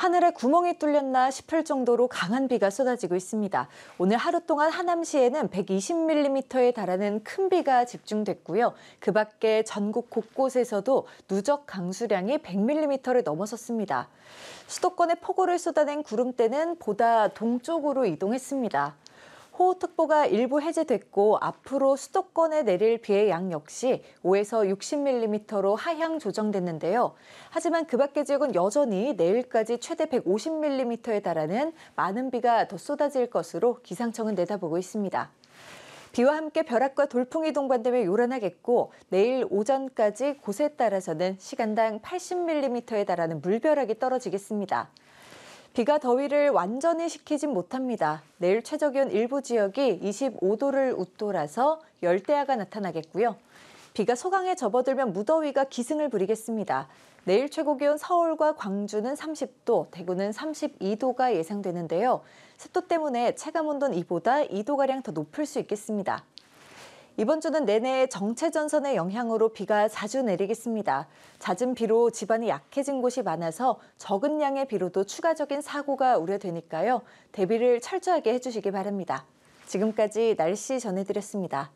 하늘에 구멍이 뚫렸나 싶을 정도로 강한 비가 쏟아지고 있습니다. 오늘 하루 동안 하남시에는 120mm에 달하는 큰 비가 집중됐고요. 그 밖에 전국 곳곳에서도 누적 강수량이 100mm를 넘어섰습니다. 수도권에 폭우를 쏟아낸 구름대는 보다 동쪽으로 이동했습니다. 호우특보가 일부 해제됐고 앞으로 수도권에 내릴 비의 양 역시 5에서 60mm로 하향 조정됐는데요. 하지만 그 밖의 지역은 여전히 내일까지 최대 150mm에 달하는 많은 비가 더 쏟아질 것으로 기상청은 내다보고 있습니다. 비와 함께 벼락과 돌풍이 동반되며 요란하겠고 내일 오전까지 곳에 따라서는 시간당 80mm에 달하는 물벼락이 떨어지겠습니다. 비가 더위를 완전히 식히진 못합니다. 내일 최저 기온 일부 지역이 25도를 웃돌아서 열대야가 나타나겠고요. 비가 소강에 접어들면 무더위가 기승을 부리겠습니다. 내일 최고 기온 서울과 광주는 30도, 대구는 32도가 예상되는데요. 습도 때문에 체감 온도는 이보다 2도가량 더 높을 수 있겠습니다. 이번 주는 내내 정체 전선의 영향으로 비가 자주 내리겠습니다. 잦은 비로 집안이 약해진 곳이 많아서 적은 양의 비로도 추가적인 사고가 우려되니까요. 대비를 철저하게 해주시기 바랍니다. 지금까지 날씨 전해드렸습니다.